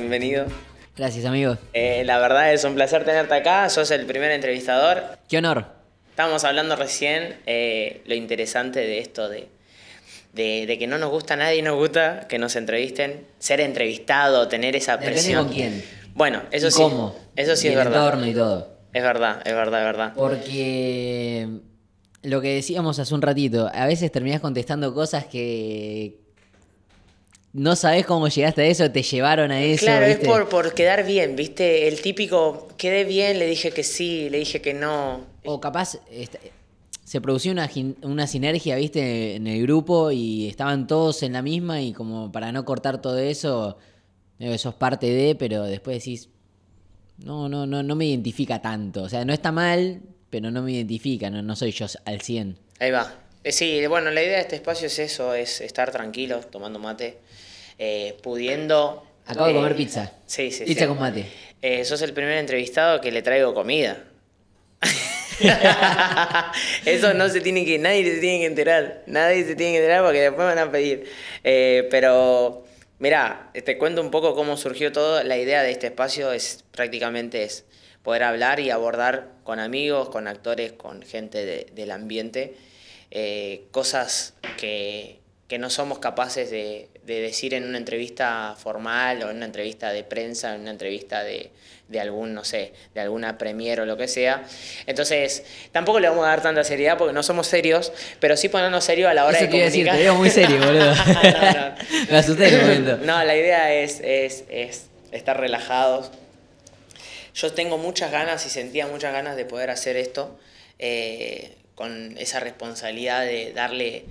bienvenido. Gracias, amigo. Eh, la verdad es un placer tenerte acá, sos el primer entrevistador. Qué honor. Estábamos hablando recién eh, lo interesante de esto de, de, que no nos gusta a nadie, nos gusta que nos entrevisten, ser entrevistado, tener esa presión. quién. Bueno, eso sí. ¿Cómo? Eso sí es el verdad. entorno y todo. Es verdad, es verdad, es verdad. Porque lo que decíamos hace un ratito, a veces terminás contestando cosas que, no sabes cómo llegaste a eso, te llevaron a eso. Claro, es por, quedar bien, ¿viste? El típico, quedé bien, le dije que sí, le dije que no. O capaz se producía una, sinergia, ¿viste? En el grupo y estaban todos en la misma y como para no cortar todo eso, es parte de, pero después decís, no, no, no, no me identifica tanto. O sea, no está mal, pero no me identifica, no, no soy yo al 100. Ahí va. Eh, sí, bueno, la idea de este espacio es eso, es estar tranquilo, tomando mate. Eh, pudiendo... Acabo de comer eh, pizza. Sí, sí. Pizza con mate. Eh, sos el primer entrevistado que le traigo comida. Eso no se tiene que, nadie se tiene que enterar, nadie se tiene que enterar porque después van a pedir. pero mira, te cuento un poco cómo surgió todo. La idea de este espacio es prácticamente es poder hablar y abordar con amigos, con actores, con gente del ambiente, cosas que, no somos capaces de, de decir en una entrevista formal o en una entrevista de prensa, en una entrevista de, algún, no sé, de alguna premier o lo que sea. Entonces, tampoco le vamos a dar tanta seriedad porque no somos serios, pero sí ponernos serios a la hora de comunicar. Decir, te muy serio, boludo. no, Me No, la idea es, estar relajados. Yo tengo muchas ganas y sentía muchas ganas de poder hacer esto eh, con esa responsabilidad de darle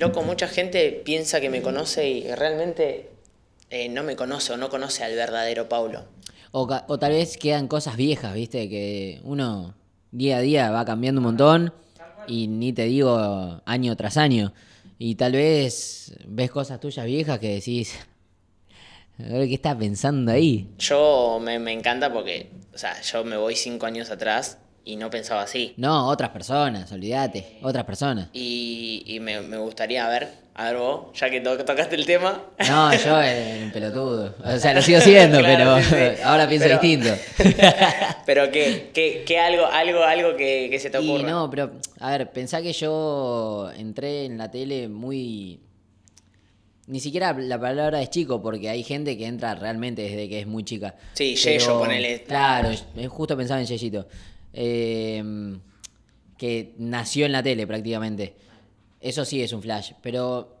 Loco, mucha gente piensa que me conoce y realmente eh, no me conoce o no conoce al verdadero Paulo. O, tal vez quedan cosas viejas, ¿viste? Que uno día a día va cambiando un montón y ni te digo año tras año. Y tal vez ves cosas tuyas viejas que decís, ¿qué estás pensando ahí? Yo me, me encanta porque, o sea, yo me voy cinco años atrás y no pensaba así. No, otras personas, olvídate, otras personas. Y, me, gustaría ver, a vos, ya que tocaste el tema. No, yo el eh, pelotudo. O sea, lo sigo siendo, pero ahora pienso distinto. pero ¿qué, algo, algo, algo que, se te ocurra. Y no, pero, a ver, pensá que yo entré en la tele muy ni siquiera la palabra es chico, porque hay gente que entra realmente desde que es muy chica. Sí, Yeyo, ponele. Claro, eh, justo pensaba en Yeyito eh, que nació en la tele prácticamente. Eso sí es un flash, pero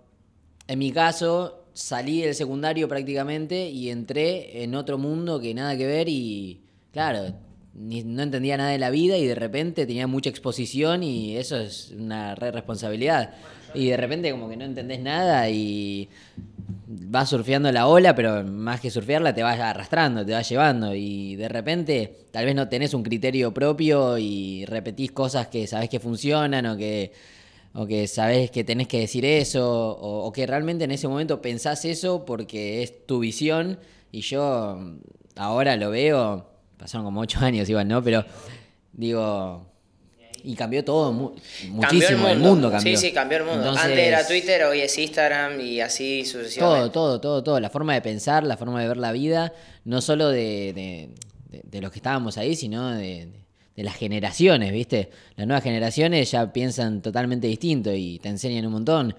en mi caso salí del secundario prácticamente y entré en otro mundo que nada que ver y claro, no entendía nada de la vida y de repente tenía mucha exposición y eso es una responsabilidad. Y de repente como que no entendés nada y vas surfeando la ola, pero más que surfearla te vas arrastrando, te vas llevando y de repente tal vez no tenés un criterio propio y repetís cosas que sabés que funcionan o que o que sabes que tenés que decir eso, o, o, que realmente en ese momento pensás eso porque es tu visión y yo ahora lo veo pasaron como ocho años igual, ¿no? Pero digo, y cambió todo, muchísimo, el, mundo. cambió. Sí, sí, cambió el mundo. Antes era Twitter, hoy es Instagram y así sucesivamente. Todo, todo, todo, todo. La forma de pensar, la forma de ver la vida, no solo de, de, de los que estábamos ahí, sino de, las generaciones, ¿viste? Las nuevas generaciones ya piensan totalmente distinto y te enseñan un montón.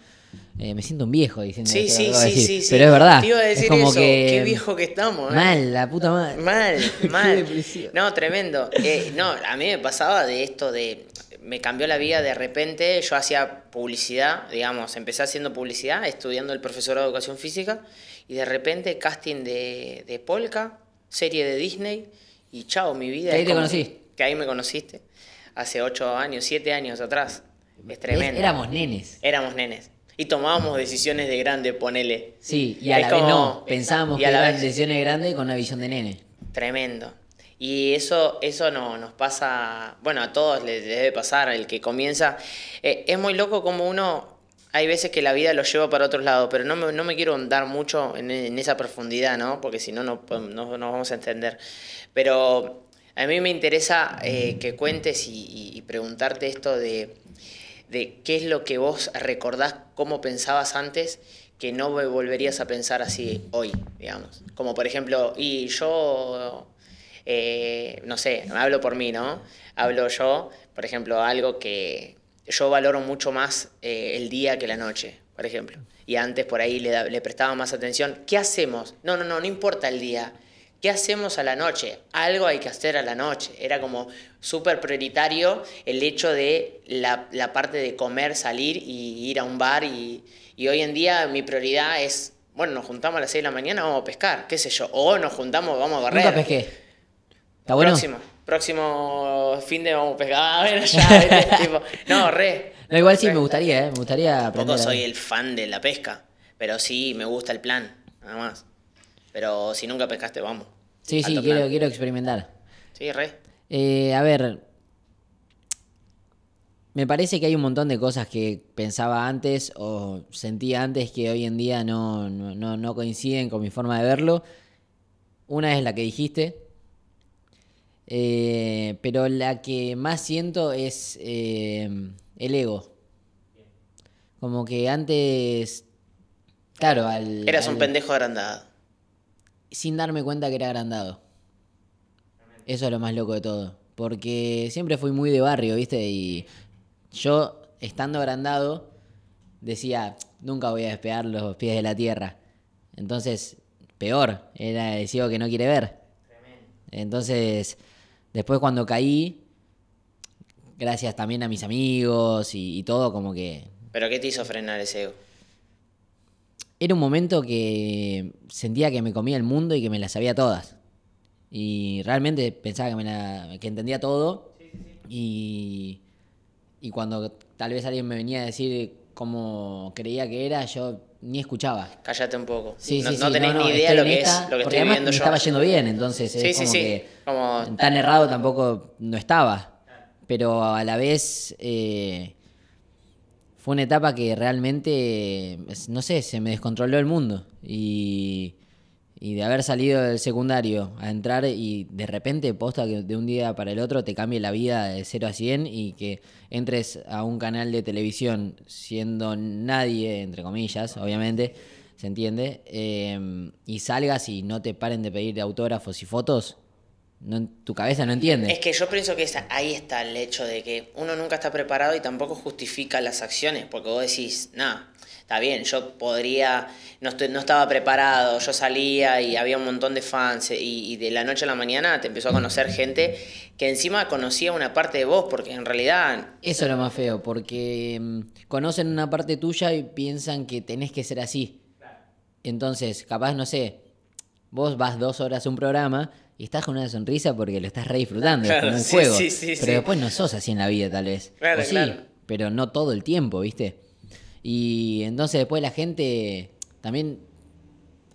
Eh, me siento un viejo diciendo sí, sí, sí, sí, pero es verdad. Te iba a decir que... qué viejo que estamos. ¿eh? Mal, la puta madre. Mal, mal. no, tremendo. Eh, no, a mí me pasaba de esto de... Me cambió la vida de repente, yo hacía publicidad, digamos, empecé haciendo publicidad, estudiando el profesorado de educación física, y de repente casting de, de Polka, serie de Disney, y chao, mi vida. Que ahí te conocí. Que ahí me conociste, hace ocho años, siete años atrás. Es tremendo. Éramos nenes. Éramos nenes. Y tomábamos decisiones de grande, ponele. Sí, y a la vez no, pensábamos y que eran vez... decisiones grandes con una visión de nene. Tremendo. Y eso, eso no, nos pasa, bueno, a todos les, debe pasar, el que comienza. Eh, es muy loco como uno, hay veces que la vida lo lleva para otros lados, pero no me, no me quiero andar mucho en, esa profundidad, ¿no? Porque si no, no, vamos a entender. Pero a mí me interesa eh, que cuentes y, preguntarte esto de de qué es lo que vos recordás, cómo pensabas antes, que no volverías a pensar así hoy, digamos. Como por ejemplo, y yo, eh, no sé, hablo por mí, ¿no? Hablo yo, por ejemplo, algo que yo valoro mucho más eh, el día que la noche, por ejemplo. Y antes por ahí le prestaba más atención. ¿Qué hacemos? No, no, no, no importa el día ¿qué hacemos a la noche? Algo hay que hacer a la noche. Era como súper prioritario el hecho de la, parte de comer, salir y ir a un bar. Y, hoy en día mi prioridad es, bueno, nos juntamos a las 6 de la mañana, vamos a pescar, qué sé yo. O nos juntamos, vamos a barrer. Nunca pesqué. ¿Está bueno? Próximo, próximo fin de vamos a pescar. Ah, bueno, ya, no, re. igual sí, me gustaría, ¿eh? me gustaría aprender. Tampoco soy el fan de la pesca, pero sí me gusta el plan, nada más. Pero si nunca pescaste, vamos. Sí, sí, quiero, quiero experimentar. Sí, re. Eh, a ver, me parece que hay un montón de cosas que pensaba antes o sentía antes que hoy en día no, coinciden con mi forma de verlo. Una es la que dijiste, eh, pero la que más siento es eh, el ego. Como que antes, claro, al... Eras un pendejo agrandado sin darme cuenta que era agrandado. Eso es lo más loco de todo. Porque siempre fui muy de barrio, ¿viste? Y yo, estando agrandado, decía, nunca voy a despegar los pies de la tierra. Entonces, peor, era el ciego que no quiere ver. Entonces, después cuando caí, gracias también a mis amigos y, y todo, como que... ¿Pero qué te hizo frenar ese ego? era un momento que sentía que me comía el mundo y que me las sabía todas. Y realmente pensaba que, entendía todo. Y, y cuando tal vez alguien me venía a decir cómo creía que era, yo ni escuchaba. Cállate un poco. no, tenés ni idea lo que lo que estoy Estaba yendo bien, entonces es como que tan errado tampoco no estaba. Pero a la vez eh, fue una etapa que realmente, no sé, se me descontroló el mundo. Y, de haber salido del secundario a entrar y de repente, posta que de un día para el otro te cambie la vida de 0 a 100 y que entres a un canal de televisión siendo nadie, entre comillas, obviamente, ¿se entiende? Eh, y salgas y no te paren de pedir autógrafos y fotos, tu cabeza no entiende. Es que yo pienso que ahí está el hecho de que uno nunca está preparado y tampoco justifica las acciones, porque vos decís, nada, está bien, yo podría, no, estoy, no estaba preparado, yo salía y había un montón de fans y, y, de la noche a la mañana te empezó a conocer gente que encima conocía una parte de vos, porque en realidad... Eso es lo más feo, porque mm, conocen una parte tuya y piensan que tenés que ser así. Entonces, capaz, no sé, vos vas dos horas a un programa y estás con una sonrisa porque lo estás re disfrutando, es como un juego. Sí, sí, pero después no sos así en la vida, tal vez. Claro, pero no todo el tiempo, ¿viste? Y entonces después la gente también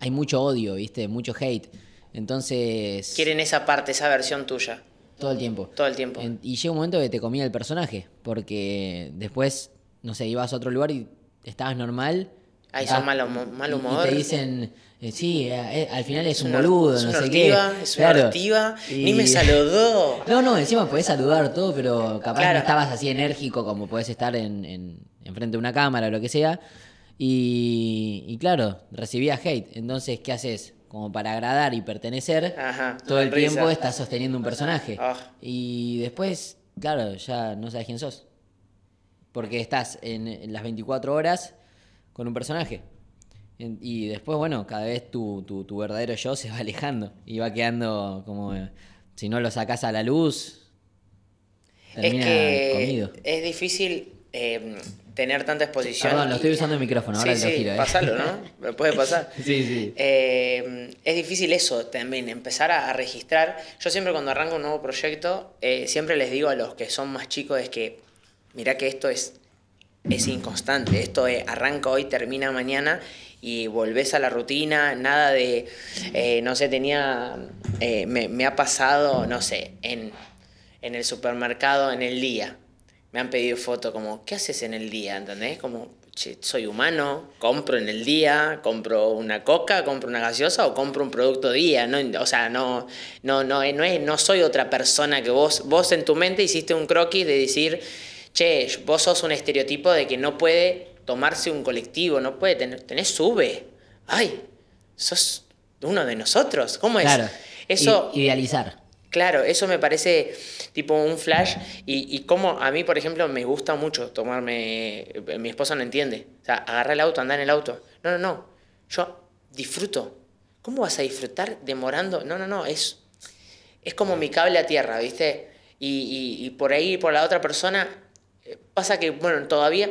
hay mucho odio, ¿viste? Mucho hate. Entonces. Quieren esa parte, esa versión tuya. Todo el tiempo. Todo el tiempo. y llega un momento que te comía el personaje. Porque después, no sé, ibas a otro lugar y estabas normal. Ahí son malo, mal humor. Y te dicen eh, sí, eh, eh, al final es un boludo, no sé qué. Es una claro. ni me saludó. No, no, encima podés saludar todo, pero capaz no estabas así enérgico como podés estar en, frente de una cámara o lo que sea. Y, claro, recibía hate. Entonces, ¿qué haces? Como para agradar y pertenecer, todo el tiempo estás sosteniendo un personaje. Ah. Y después, claro, ya no sabes quién sos. Porque estás en las 24 horas con un personaje. Y después, bueno, cada vez tu, tu, tu, verdadero yo se va alejando y va quedando como, eh, si no lo sacas a la luz, es que Es difícil em, tener tanta exposición. Perdón, lo estoy usando el micrófono, ahora lo sí, eh. pasarlo ¿no? puede pasar. sí, sí. Em, es difícil eso también, empezar a, registrar. Yo siempre cuando arranco un nuevo proyecto, eh, siempre les digo a los que son más chicos es que, mirá que esto es, es inconstante, esto arranca hoy, termina mañana y volvés a la rutina, nada de, eh, no sé, tenía, eh, me, ha pasado, no sé, en, el supermercado en el día. Me han pedido foto como, ¿qué haces en el día? ¿Entendés? Como, che, soy humano, compro en el día, compro una coca, compro una gaseosa o compro un producto día. No, o sea, no, no, no, eh, no, no soy otra persona que vos. Vos en tu mente hiciste un croquis de decir, che, vos sos un estereotipo de que no puede tomarse un colectivo, no puede tener, tenés sube. Ay, sos uno de nosotros. ¿Cómo es? Eso, idealizar. Claro, eso me parece tipo un flash y, como a mí, por ejemplo, me gusta mucho tomarme, mi esposa no entiende, o sea, agarra el auto, anda en el auto. No, no, no, yo disfruto. ¿Cómo vas a disfrutar demorando? No, no, no, es, es como mi cable a tierra, ¿viste? Y, y por ahí, por la otra persona, eh, pasa que, bueno, todavía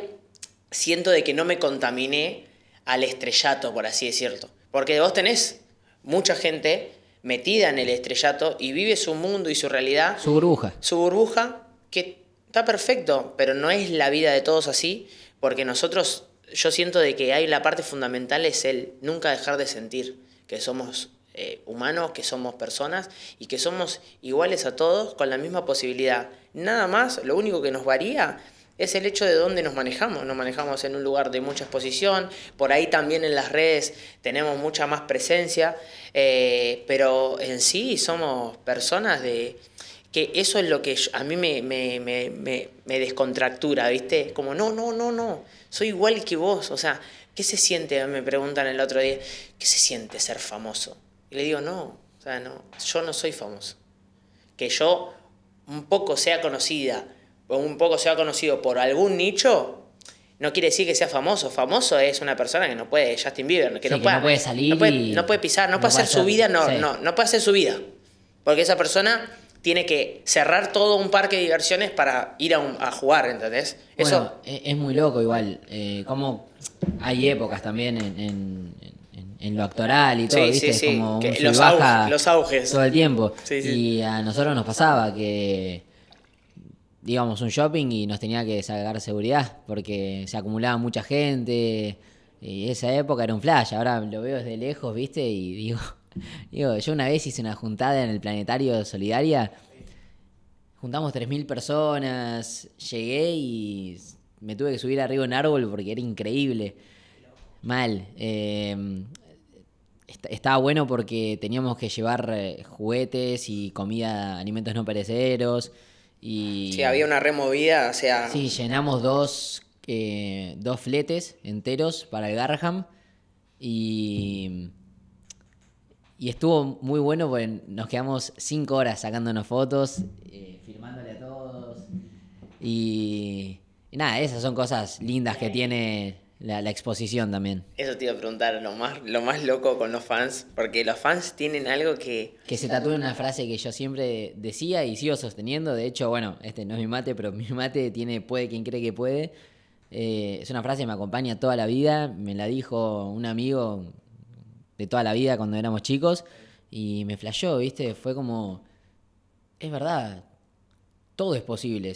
siento de que no me contaminé al estrellato, por así decirlo. Porque vos tenés mucha gente metida en el estrellato y vive su mundo y su realidad. Su burbuja. Su burbuja, que está perfecto, pero no es la vida de todos así, porque nosotros, yo siento de que hay la parte fundamental es el nunca dejar de sentir que somos eh, humanos, que somos personas y que somos iguales a todos con la misma posibilidad. Nada más, lo único que nos varía es el hecho de dónde nos manejamos. Nos manejamos en un lugar de mucha exposición, por ahí también en las redes tenemos mucha más presencia, eh, pero en sí somos personas de que eso es lo que a mí me, me, me, me, descontractura, ¿viste? Como, no, no, no, no, soy igual que vos. O sea, ¿qué se siente? Me preguntan el otro día, ¿qué se siente ser famoso? Y le digo, no, o sea, no, yo no soy famoso. Que yo un poco sea conocida, un poco sea conocido por algún nicho, no quiere decir que sea famoso. Famoso es una persona que no puede, Justin Bieber, que, no, puede salir. No puede, no puede pisar, no, puede hacer su vida, no, no, no puede hacer su vida. Porque esa persona tiene que cerrar todo un parque de diversiones para ir a, jugar, ¿entendés? Eso... E, es muy loco igual, eh, como hay épocas también en, lo actoral y todo, ¿viste? es como los, los auges. Todo el tiempo. Y a nosotros nos pasaba que digamos un shopping y nos tenía que sacar seguridad porque se acumulaba mucha gente. Y esa época era un flash, ahora lo veo desde lejos, ¿viste? Y digo, digo yo una vez hice una juntada en el Planetario Solidaria, juntamos 3.000 personas, llegué y me tuve que subir arriba un árbol porque era increíble. Mal. Em, estaba bueno porque teníamos que llevar eh, juguetes y comida, alimentos no pereceros sí, había una removida, o sea... Sí, llenamos dos, eh, dos fletes enteros para el Garham y... Y estuvo muy bueno porque nos quedamos cinco horas sacándonos fotos, eh, firmándole a todos. y, nada, esas son cosas lindas que tiene la, exposición también. Eso te iba a preguntar, lo más, lo más loco con los fans, porque los fans tienen algo que... Que se tatúe una frase que yo siempre decía y sigo sosteniendo, de hecho, bueno, este no es mi mate, pero mi mate tiene puede quien cree que puede. Eh, es una frase que me acompaña toda la vida, me la dijo un amigo de toda la vida cuando éramos chicos y me flashó, ¿viste? Fue como, es verdad, todo es posible,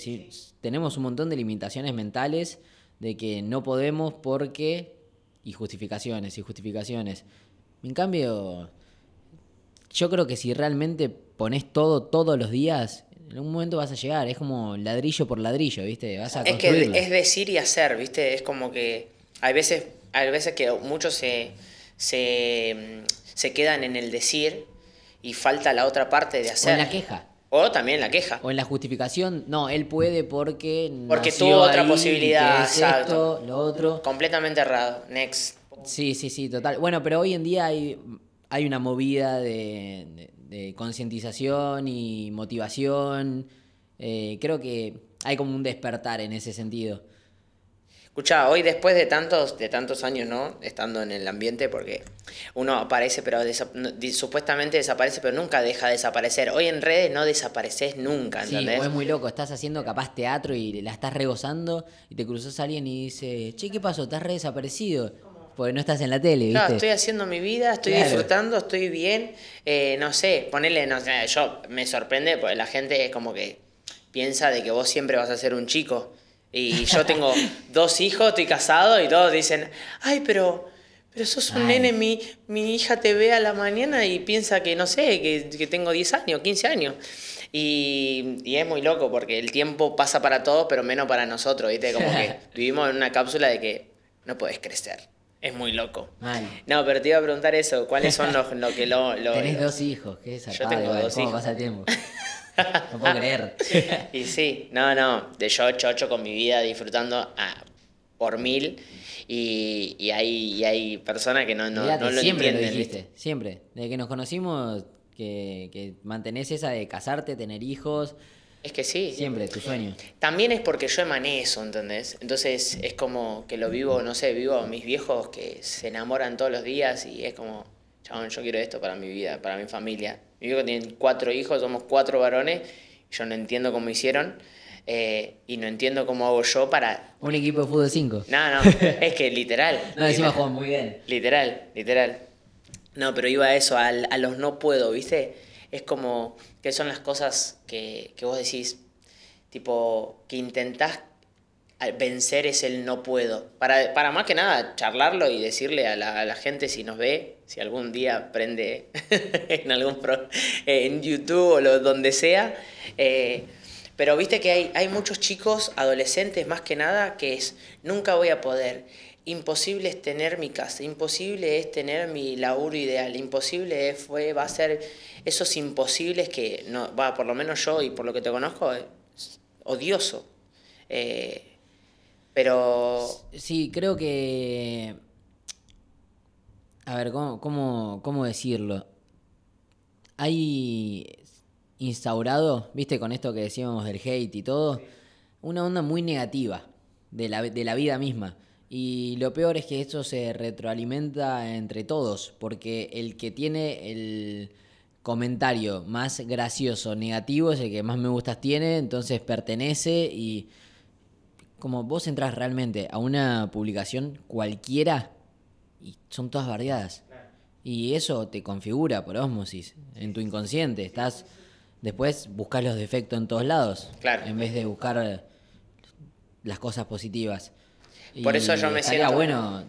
tenemos un montón de limitaciones mentales de que no podemos porque... Y justificaciones, y justificaciones. En cambio, yo creo que si realmente pones todo todos los días, en un momento vas a llegar. Es como ladrillo por ladrillo, ¿viste? Vas a es es decir y hacer, ¿viste? Es como que hay veces, hay veces que muchos se, quedan en el decir y falta la otra parte de hacer. O la queja. O también la queja. O en la justificación, no, él puede porque. Porque tuvo otra posibilidad, exacto. lo otro. Completamente errado. Next. Sí, sí, sí, total. Bueno, pero hoy en día hay, hay una movida de, concientización y motivación. Eh, creo que hay como un despertar en ese sentido. Escuchá, hoy después de tantos, de tantos años, ¿no? Estando en el ambiente, porque uno aparece, pero supuestamente desaparece, pero nunca deja de desaparecer. Hoy en redes no desapareces nunca, ¿entendés? Sí, es muy loco, estás haciendo capaz teatro y la estás regozando y te cruzas a alguien y dice, che, ¿qué pasó? Estás re desaparecido. Porque no estás en la tele, ¿viste? Claro, estoy haciendo mi vida, estoy disfrutando, estoy bien. Eh, no sé, ponele... no sé, yo me sorprende porque la gente es como que piensa de que vos siempre vas a ser un chico. Y yo tengo dos hijos, estoy casado y todos dicen, ay, pero, pero sos un nene, mi, mi hija te ve a la mañana y piensa que, no sé, que, tengo 10 años, 15 años. Y, es muy loco porque el tiempo pasa para todos, pero menos para nosotros, ¿viste? Como que vivimos en una cápsula de que no puedes crecer. Es muy loco. No, pero te iba a preguntar eso, ¿cuáles son los, lo que lo, Tenés dos hijos, qué es Yo tengo dos ¿Cómo hijos. pasa el tiempo? No puedo creer. y sí, no, no. De yo ocho con mi vida disfrutando por mil. Y, y, hay, personas que no, no, lo siempre Siempre lo dijiste, siempre. Desde que nos conocimos, que, que mantenés esa de casarte, tener hijos. Es que sí. Siempre, tu sueño. También es porque yo emané eso, ¿entendés? Entonces es como que lo vivo, no sé, vivo a mis viejos que se enamoran todos los días y es como, chabón, yo quiero esto para mi vida, para mi familia. Mi hijo tiene cuatro hijos, somos cuatro varones. Yo no entiendo cómo hicieron. Eh, y no entiendo cómo hago yo para. Un equipo de fútbol cinco. No, no, es que literal. no, encima Juan, muy bien. Literal, literal. No, pero iba a eso, a, los no puedo, ¿viste? Es como que son las cosas que, vos decís, tipo, que intentás vencer es el no puedo. Para, para más que nada, charlarlo y decirle a la gente si nos ve, si algún día aprende en algún en YouTube o donde sea. Eh, pero viste que hay, hay muchos chicos, adolescentes más que nada, que es nunca voy a poder. Imposible es tener mi casa, imposible es tener mi laburo ideal, imposible fue, va a ser esos imposibles que, no, va, por lo menos yo y por lo que te conozco, es odioso. Eh, pero... Sí, creo que a ver, ¿cómo, cómo, cómo decirlo? Hay instaurado, viste, con esto que decíamos del hate y todo, una onda muy negativa de la, vida misma. Y lo peor es que esto se retroalimenta entre todos, porque el que tiene el comentario más gracioso, negativo, es el que más me gustas tiene, entonces pertenece y como vos entras realmente a una publicación cualquiera y son todas variadas. Y eso te configura por ósmosis. en tu inconsciente. Estás después buscas los defectos en todos lados, claro. en vez de buscar las cosas positivas. Por eso yo me siento bueno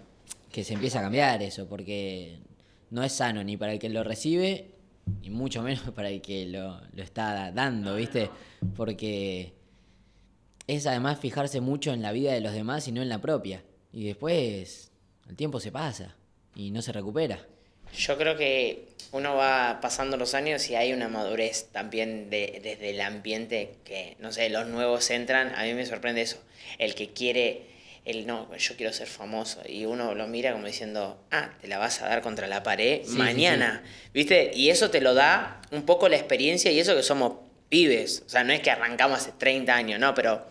que se empiece a cambiar eso, porque no es sano ni para el que lo recibe y mucho menos para el que lo, lo está dando, ¿viste? Porque es además fijarse mucho en la vida de los demás y no en la propia. Y después el tiempo se pasa y no se recupera. Yo creo que uno va pasando los años y hay una madurez también desde el ambiente que, no sé, los nuevos entran. A mí me sorprende eso. El que quiere, el no, yo quiero ser famoso. Y uno lo mira como diciendo, ah, te la vas a dar contra la pared mañana. ¿Viste? Y eso te lo da un poco la experiencia y eso que somos pibes. O sea, no es que arrancamos hace 30 años, no, pero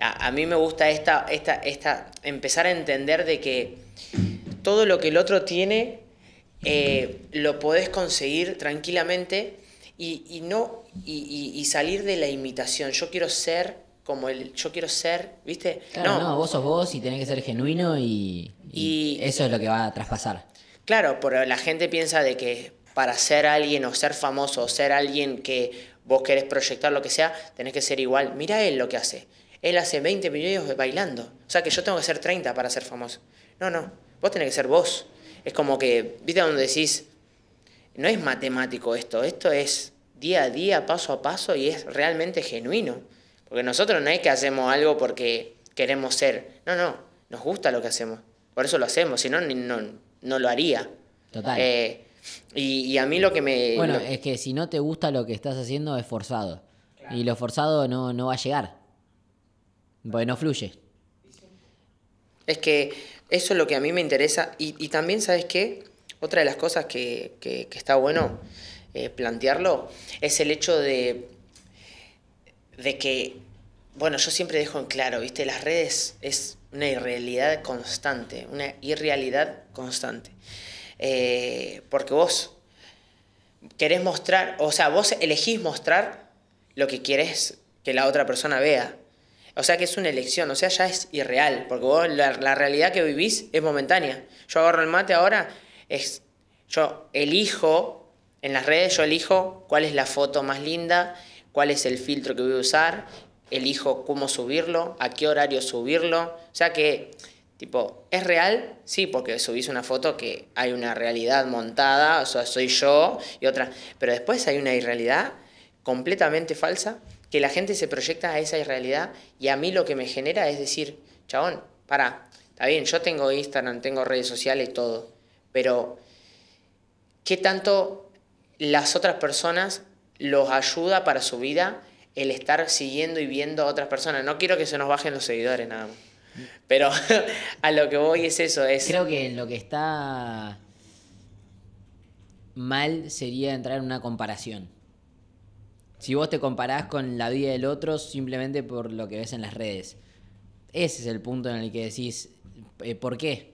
a, a mí me gusta esta, esta, esta, empezar a entender de que todo lo que el otro tiene eh, lo podés conseguir tranquilamente y, no, y, salir de la imitación. Yo quiero ser como el, yo quiero ser, ¿viste? Claro, no, vos sos vos y tenés que ser genuino y, eso es lo que va a traspasar. Claro, pero la gente piensa de que para ser alguien o ser famoso o ser alguien que vos querés proyectar lo que sea, tenés que ser igual. Mira él lo que hace. Él hace 20 minutos bailando. O sea que yo tengo que ser 30 para ser famoso. No, no, vos tenés que ser vos. Es como que, viste, donde decís, no es matemático esto, esto es día a día, paso a paso y es realmente genuino. Porque nosotros no es que hacemos algo porque queremos ser, no, no, nos gusta lo que hacemos, por eso lo hacemos, si no, no, no lo haría. Total. Eh, y, a mí lo que me... Bueno, es que si no te gusta lo que estás haciendo es forzado. Y lo forzado no, no va a llegar. Porque no fluye. Es que eso es lo que a mí me interesa. Y, también, ¿sabes qué? Otra de las cosas que, está bueno eh, plantearlo es el hecho de, de que, bueno, yo siempre dejo en claro, ¿viste? Las redes es una irrealidad constante, una irrealidad constante. Eh, porque vos querés mostrar, o sea, vos elegís mostrar lo que quieres que la otra persona vea. O sea que es una elección, o sea, ya es irreal, porque vos la, realidad que vivís es momentánea. Yo agarro el mate ahora, es, yo elijo, en las redes yo elijo cuál es la foto más linda, cuál es el filtro que voy a usar, elijo cómo subirlo, a qué horario subirlo. O sea que, tipo, ¿es real? Sí, porque subís una foto que hay una realidad montada, o sea, soy yo y otra. Pero después hay una irrealidad completamente falsa que la gente se proyecta a esa irrealidad y a mí lo que me genera es decir, chabón, para está bien, yo tengo Instagram, tengo redes sociales, y todo, pero ¿qué tanto las otras personas los ayuda para su vida el estar siguiendo y viendo a otras personas? No quiero que se nos bajen los seguidores nada más. Pero a lo que voy es eso, es... Creo que lo que está mal sería entrar en una comparación si vos te comparás con la vida del otro simplemente por lo que ves en las redes. Ese es el punto en el que decís, eh, ¿por qué?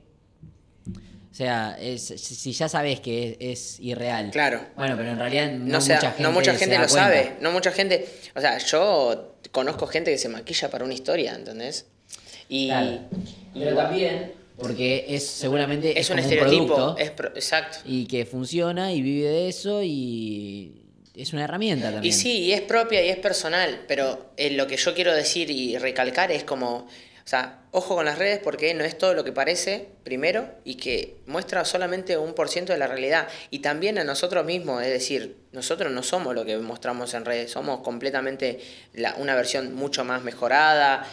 O sea, si ya sabes que es, irreal. Claro. Bueno, pero en realidad no, no mucha gente, no mucha gente lo sabe. No mucha gente. O sea, yo conozco gente que se maquilla para una historia, ¿entendés? Y. Pero también. Porque es seguramente es, un estereotipo, producto, es exacto. Y que funciona y vive de eso y, es una herramienta también. Y sí, y es propia y es personal, pero eh, lo que yo quiero decir y recalcar es como, o sea, ojo con las redes porque no es todo lo que parece, primero, y que muestra solamente un por ciento de la realidad. Y también a nosotros mismos, es decir, nosotros no somos lo que mostramos en redes, somos completamente una versión mucho más mejorada,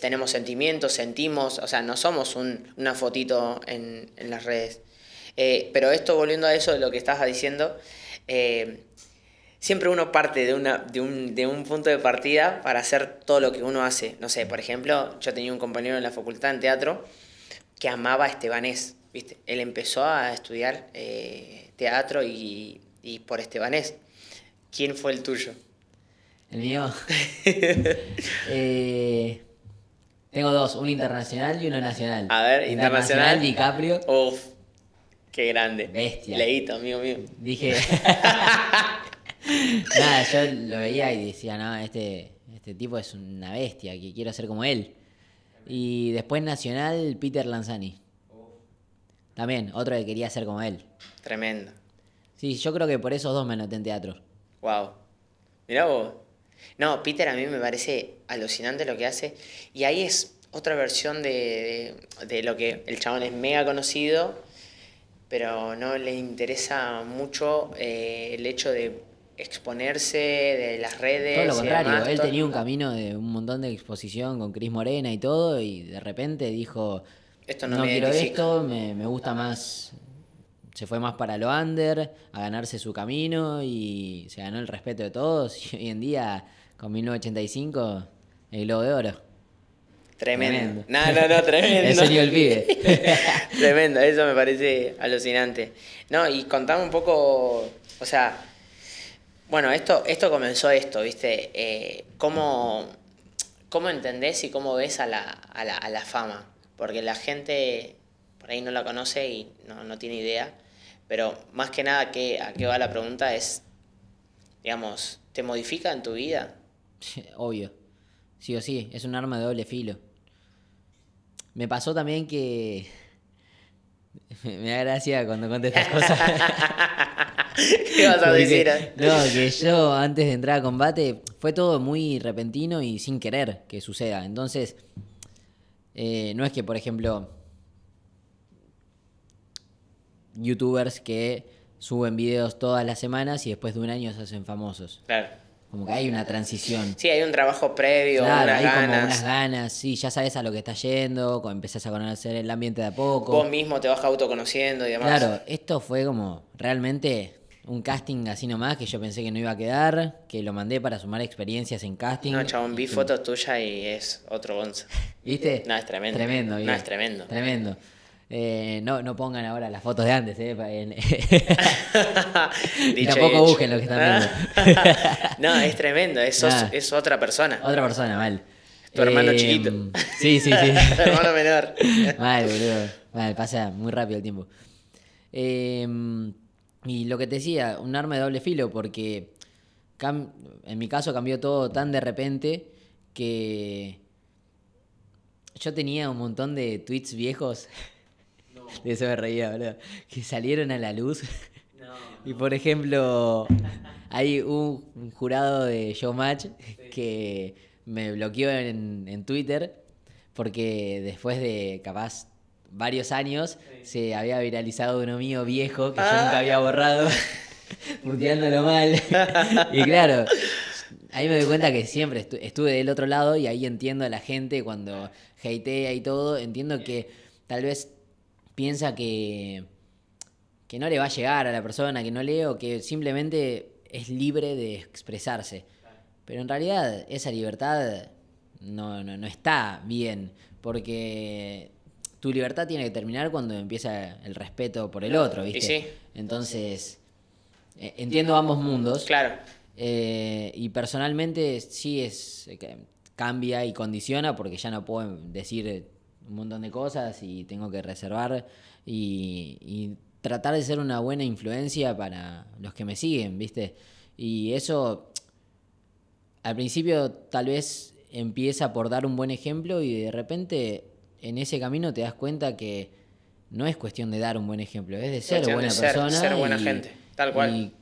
tenemos sentimientos, sentimos, o sea, no somos una fotito en, las redes. Eh, pero esto, volviendo a eso de lo que estabas diciendo, eh, siempre uno parte de, una, de, un, punto de partida para hacer todo lo que uno hace. No sé, por ejemplo, yo tenía un compañero en la facultad en teatro que amaba a Estebanés, ¿viste? Él empezó a estudiar eh, teatro y, por Estebanés. ¿Quién fue el tuyo? El mío. Eh, tengo dos, un internacional y uno nacional. A ver, internacional. DiCaprio. Uf, qué grande. Bestia. Leíto, amigo mío. Dije. Nada, yo lo veía y decía, no, este, este tipo es una bestia, que quiero ser como él. Y después Nacional, Peter Lanzani. También, otro que quería ser como él. Tremendo. Sí, yo creo que por esos dos me noté en teatro. Wow. Mirá vos. No, Peter a mí me parece alucinante lo que hace. Y ahí es otra versión de, lo que el chabón es mega conocido, pero no le interesa mucho eh, el hecho de exponerse de las redes. Todo lo contrario, él tenía un camino de un montón de exposición con Cris Morena y todo, y de repente dijo, esto no, me quiero esto, me, gusta más, se fue más para lo under, a ganarse su camino y se ganó el respeto de todos, y hoy en día, con 1985, el Globo de Oro. Tremendo. No, no, no, tremendo. eso salió el pibe. tremendo, eso me parece alucinante. No, y contame un poco, o sea, bueno, esto, esto comenzó esto, ¿viste? Eh, ¿cómo, ¿cómo, entendés y cómo ves a la, fama? Porque la gente por ahí no la conoce y no, tiene idea, pero más que nada que, a qué va la pregunta es, digamos, ¿te modifica en tu vida? Obvio, sí o sí, es un arma de doble filo. Me pasó también que... Me da gracia cuando conté cosas. ¿Qué vas a decir? no, que yo antes de entrar a combate fue todo muy repentino y sin querer que suceda. Entonces, eh, no es que, por ejemplo, youtubers que suben videos todas las semanas y después de un año se hacen famosos. Claro. Como que hay una transición. Sí, hay un trabajo previo, claro, hay Como unas ganas, sí, ya sabes a lo que estás yendo, empezás a conocer el ambiente de a poco. Vos mismo te vas autoconociendo y demás. Claro, esto fue como realmente un casting así nomás que yo pensé que no iba a quedar, que lo mandé para sumar experiencias en casting. No, chabón, vi fotos tuyas y es otro bonzo. ¿Viste? No, es tremendo. Tremendo, No, es tremendo. Tremendo. Eh, no, no pongan ahora las fotos de antes, ¿eh? y tampoco busquen lo que están viendo. no, es tremendo, es, es otra persona. Otra persona, mal. Tu hermano eh, chiquito. Mm, sí, sí, sí. tu hermano menor. mal, boludo. Mal, pasa muy rápido el tiempo. Eh, y lo que te decía, un arma de doble filo, porque en mi caso cambió todo tan de repente que yo tenía un montón de tweets viejos. De eso me reía, Que salieron a la luz. Y por ejemplo, hay un, jurado de Showmatch que me bloqueó en, en Twitter porque después de capaz varios años se había viralizado uno mío viejo que yo ah, nunca había borrado, muteándolo mal. y claro, ahí me doy cuenta que siempre estuve del otro lado y ahí entiendo a la gente cuando hatea y todo, entiendo que tal vez piensa que, que no le va a llegar a la persona, que no leo, que simplemente es libre de expresarse. Pero en realidad esa libertad no, no, no está bien, porque tu libertad tiene que terminar cuando empieza el respeto por el otro, ¿viste? sí. Entonces, eh, entiendo ambos mundos. Claro. Eh, y personalmente sí es eh, cambia y condiciona porque ya no puedo decir un montón de cosas y tengo que reservar y, y tratar de ser una buena influencia para los que me siguen, ¿viste? Y eso al principio tal vez empieza por dar un buen ejemplo y de repente en ese camino te das cuenta que no es cuestión de dar un buen ejemplo, es de ser buena de ser, buena gente, tal cual.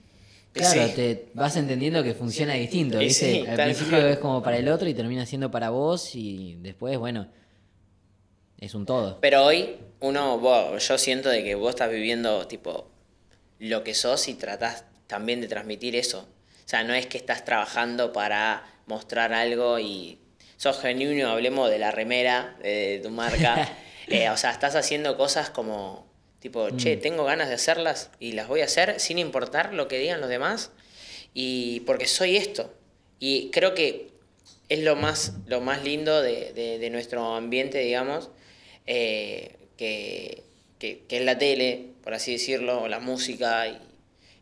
claro, te vas entendiendo que funciona distinto. Al principio es como para el otro y termina siendo para vos y después, bueno, es un todo. Pero hoy, uno, yo siento de que vos estás viviendo tipo lo que sos y tratás también de transmitir eso. O sea, no es que estás trabajando para mostrar algo y sos genuino, hablemos de la remera, de tu marca. Eh, o sea, estás haciendo cosas como, tipo, mm. che, tengo ganas de hacerlas y las voy a hacer sin importar lo que digan los demás. Y porque soy esto. Y creo que es lo más, lo más lindo de, nuestro ambiente, digamos, eh, que, que, es la tele, por así decirlo, o la música y,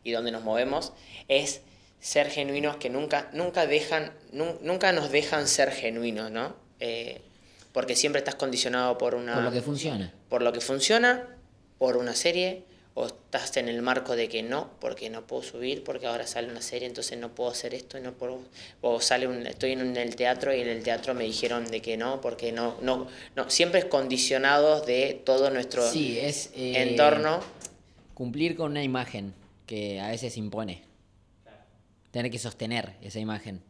y donde nos movemos, es ser genuinos que nunca, nunca, dejan, nunca nos dejan ser genuinos, ¿no? Eh, porque siempre estás condicionado por una... Por lo que funciona. Por lo que funciona, por una serie, o estás en el marco de que no, porque no puedo subir, porque ahora sale una serie, entonces no puedo hacer esto, no puedo, o sale un, estoy en, el teatro y en el teatro me dijeron de que no, porque no, no, no, siempre es condicionados de todo nuestro sí, es, eh, entorno. Cumplir con una imagen que a veces impone tener que sostener esa imagen.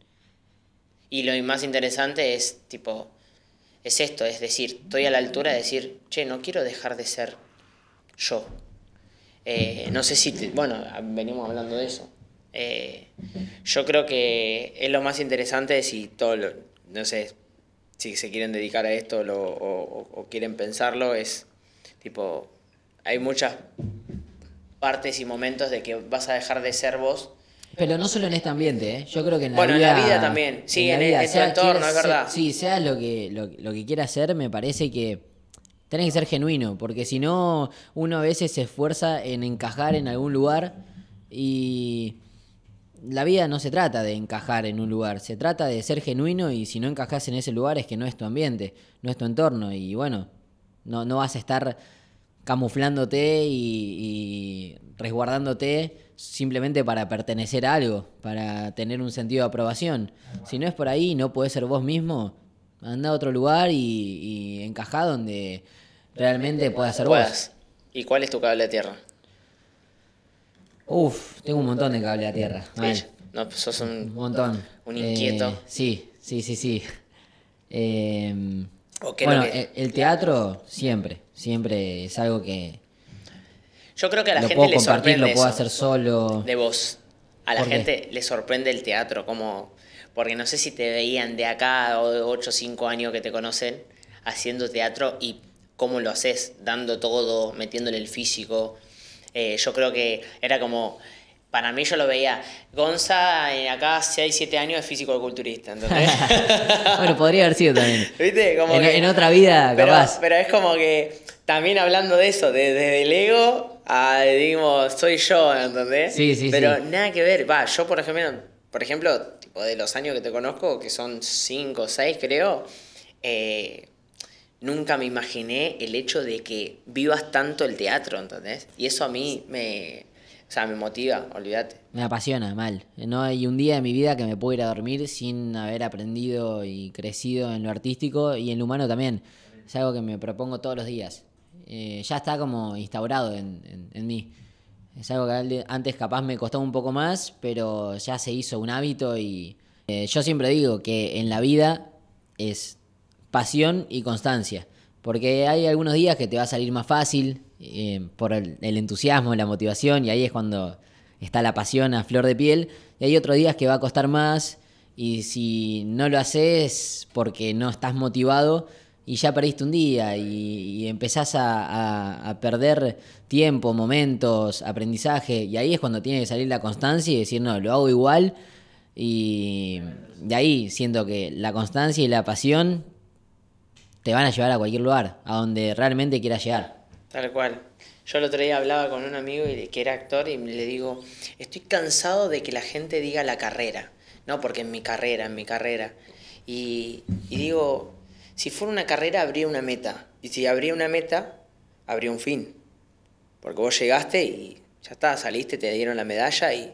Y lo más interesante es, tipo, es esto, es decir, estoy a la altura de decir, che, no quiero dejar de ser yo. Eh, no sé si, bueno, venimos hablando de eso. Eh, yo creo que es lo más interesante si todo no sé, si se quieren dedicar a esto o, o quieren pensarlo, es tipo, hay muchas partes y momentos de que vas a dejar de ser vos pero no solo en este ambiente, ¿eh? yo creo que en la vida... Bueno, en la vida también, sí, en, en, entorno, es verdad. sí, seas lo que, lo, que quieras hacer, me parece que tenés que ser genuino, porque si no, uno a veces se esfuerza en encajar en algún lugar y la vida no se trata de encajar en un lugar, se trata de ser genuino y si no encajas en ese lugar es que no es tu ambiente, no es tu entorno y bueno, no, no vas a estar camuflándote y, y resguardándote simplemente para pertenecer a algo, para tener un sentido de aprobación. Si no es por ahí, no puedes ser vos mismo, anda a otro lugar y, y encaja donde realmente, pueda puedas ser vos. ¿Y cuál es tu cable de tierra? Uf, tengo un montón de cable a tierra. Pues sos un, montón. inquieto. Eh, sí, sí, sí, sí. Eh, bueno, el teatro siempre, siempre es algo que, yo creo que a la gente le sorprende. Lo puedo hacer solo. De vos. A la gente le sorprende el teatro, como. Porque no sé si te veían de acá o de 8 o 5 años que te conocen haciendo teatro y cómo lo haces, dando todo, metiéndole el físico. Eh, yo creo que era como. Para mí yo lo veía. Gonza, eh, acá 6, 7 años, es físico-culturista. bueno, podría haber sido también. ¿Viste? en, otra vida, pero, capaz. Pero es como que también hablando de eso, desde el ego ah, digo, soy yo, ¿entendés? Sí, sí, sí. Pero nada que ver. Va, yo por ejemplo, por ejemplo, tipo de los años que te conozco, que son cinco o 6 creo, eh, nunca me imaginé el hecho de que vivas tanto el teatro, ¿entendés? Y eso a mí me... O sea, me motiva, olvídate. Me apasiona, mal. No hay un día de mi vida que me pueda ir a dormir sin haber aprendido y crecido en lo artístico y en lo humano también. Es algo que me propongo todos los días. Eh, ya está como instaurado en, mí. Es algo que antes capaz me costó un poco más, pero ya se hizo un hábito y eh, yo siempre digo que en la vida es pasión y constancia, porque hay algunos días que te va a salir más fácil eh, por el, el entusiasmo, la motivación, y ahí es cuando está la pasión a flor de piel, y hay otros días que va a costar más, y si no lo haces porque no estás motivado, y ya perdiste un día y, empezás a, perder tiempo, momentos, aprendizaje, y ahí es cuando tiene que salir la constancia y decir, no, lo hago igual, y de ahí siento que la constancia y la pasión te van a llevar a cualquier lugar, a donde realmente quieras llegar. Tal cual. Yo el otro día hablaba con un amigo que era actor y le digo, estoy cansado de que la gente diga la carrera, ¿no? Porque en mi carrera, en mi carrera. Y, y digo, si fuera una carrera, habría una meta. Y si habría una meta, habría un fin. Porque vos llegaste y ya está, saliste, te dieron la medalla y,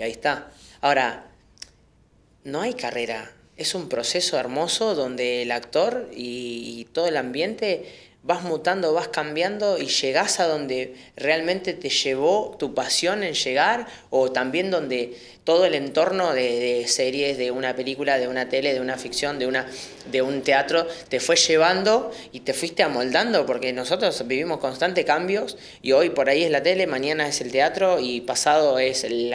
ahí está. Ahora, no hay carrera. Es un proceso hermoso donde el actor y todo el ambiente vas mutando, vas cambiando y llegás a donde realmente te llevó tu pasión en llegar o también donde todo el entorno de, series, de una película, de una tele, de una ficción, de, una, de un teatro, te fue llevando y te fuiste amoldando porque nosotros vivimos constantes cambios y hoy por ahí es la tele, mañana es el teatro y pasado es el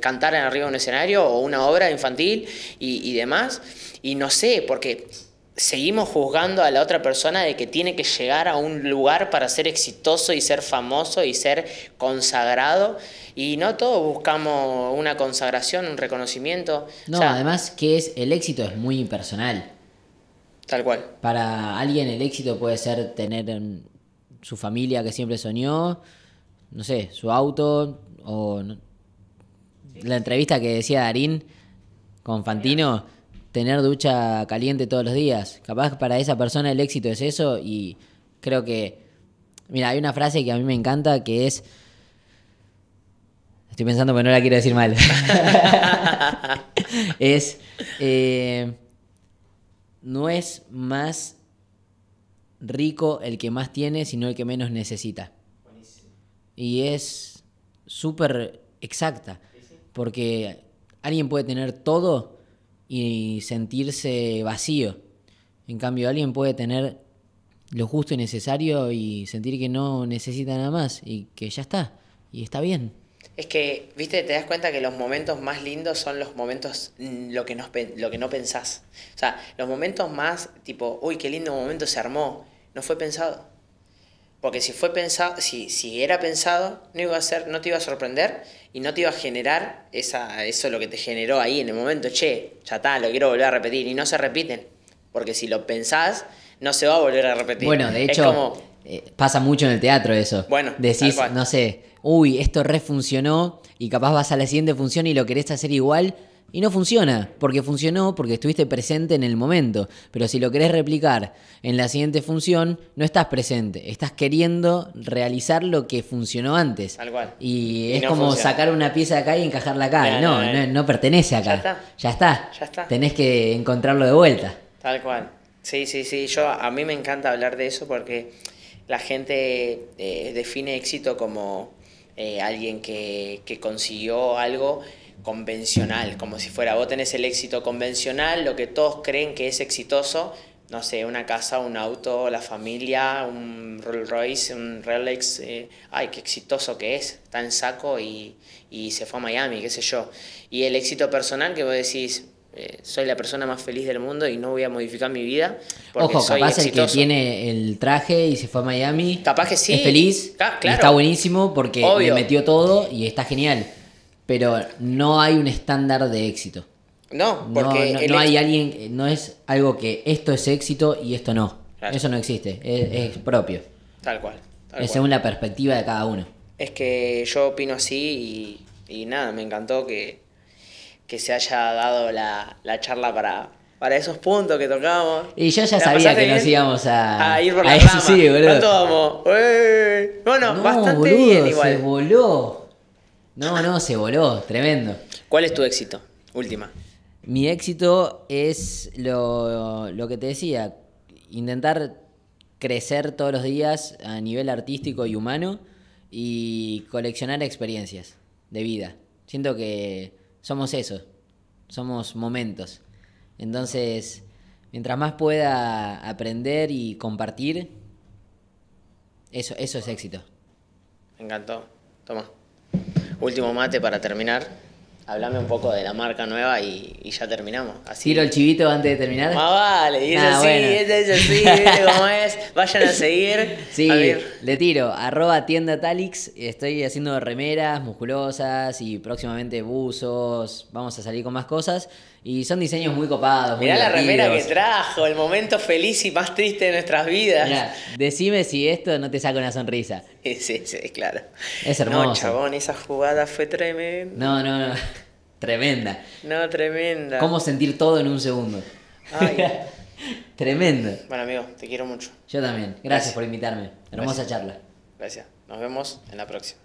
cantar en arriba de un escenario o una obra infantil y, y demás. Y no sé, porque seguimos juzgando a la otra persona de que tiene que llegar a un lugar para ser exitoso y ser famoso y ser consagrado. Y no todos buscamos una consagración, un reconocimiento. No, además que es el éxito es muy impersonal. Tal cual. Para alguien el éxito puede ser tener su familia que siempre soñó, no sé, su auto o la entrevista que decía Darín con Fantino tener ducha caliente todos los días. Capaz para esa persona el éxito es eso y creo que... Mira, hay una frase que a mí me encanta que es... Estoy pensando pero no la quiero decir mal. es... Eh, no es más rico el que más tiene, sino el que menos necesita. Y es súper exacta, porque alguien puede tener todo y sentirse vacío. En cambio, alguien puede tener lo justo y necesario y sentir que no necesita nada más y que ya está, y está bien. Es que, viste, te das cuenta que los momentos más lindos son los momentos mm, lo que, lo que no pensás. O sea, los momentos más tipo, uy, qué lindo momento se armó, no fue pensado. Porque si fue pensado, si, si era pensado, no iba a ser, no te iba a sorprender y no te iba a generar eso lo que te generó ahí en el momento, che, ya está, lo quiero volver a repetir. Y no se repiten. Porque si lo pensás, no se va a volver a repetir. Bueno, de hecho, eh, pasa mucho en el teatro eso. Bueno, decís, no sé, uy, esto funcionó y capaz vas a la siguiente función y lo querés hacer igual y no funciona, porque funcionó porque estuviste presente en el momento. Pero si lo querés replicar en la siguiente función, no estás presente. Estás queriendo realizar lo que funcionó antes. Tal cual. Y, es como sacar una pieza de acá y encajarla acá. no, no, pertenece acá. Ya está. ya está. Tenés que encontrarlo de vuelta. Tal cual. Sí, sí, sí. Yo, a mí me encanta hablar de eso porque la gente eh, define éxito como eh, alguien que consiguió algo convencional, como si fuera vos tenés el éxito convencional, lo que todos creen que es exitoso, no sé, una casa, un auto, la familia, un Rolls Royce, un Rolex, eh, ay, qué exitoso que es, está en saco y, se fue a Miami, qué sé yo. Y el éxito personal que vos decís, eh, soy la persona más feliz del mundo y no voy a modificar mi vida. Porque Ojo, capaz el que tiene el traje y se fue a Miami. Capaz que sí. Es feliz. está buenísimo porque metió todo y está genial pero no hay un estándar de éxito. No, porque no, hay alguien, no es algo que esto es éxito y esto no. Eso no existe, es, propio. Tal cual. es según la perspectiva de cada uno. Es que yo opino así y, nada, me encantó que, que se haya dado la, charla para, para esos puntos que tocamos. Y yo ya sabía que nos íbamos a, a ir por la a Eso Bueno, no, bastante boludo, bien igual. Se voló. No, no, se voló, tremendo. ¿Cuál es tu éxito? Última. Mi éxito es lo, que te decía, intentar crecer todos los días a nivel artístico y humano y coleccionar experiencias de vida. Siento que somos eso, somos momentos. Entonces, mientras más pueda aprender y compartir, eso, eso es éxito. Me encantó. Toma último mate para terminar. Hablame un poco de la marca nueva y, ya terminamos. ¿Tiro el chivito antes de terminar? Ah, vale, y eso ah, sí bueno. es cómo es? Vayan a seguir. Sí, le tiro, arroba tienda Talix, estoy haciendo remeras musculosas y próximamente buzos, vamos a salir con más cosas. Y son diseños muy copados. Mirá la remera que trajo, el momento feliz y más triste de nuestras vidas. decime si esto no te saca una sonrisa. Sí, sí, claro. Es hermoso. No, chabón, esa jugada fue tremenda. No, no, no. Tremenda. No, tremenda. ¿Cómo sentir todo en un segundo? Ay. Tremenda. Bueno, amigo, te quiero mucho. Yo también. Gracias, por invitarme. Hermosa charla. Gracias. Nos vemos en la próxima.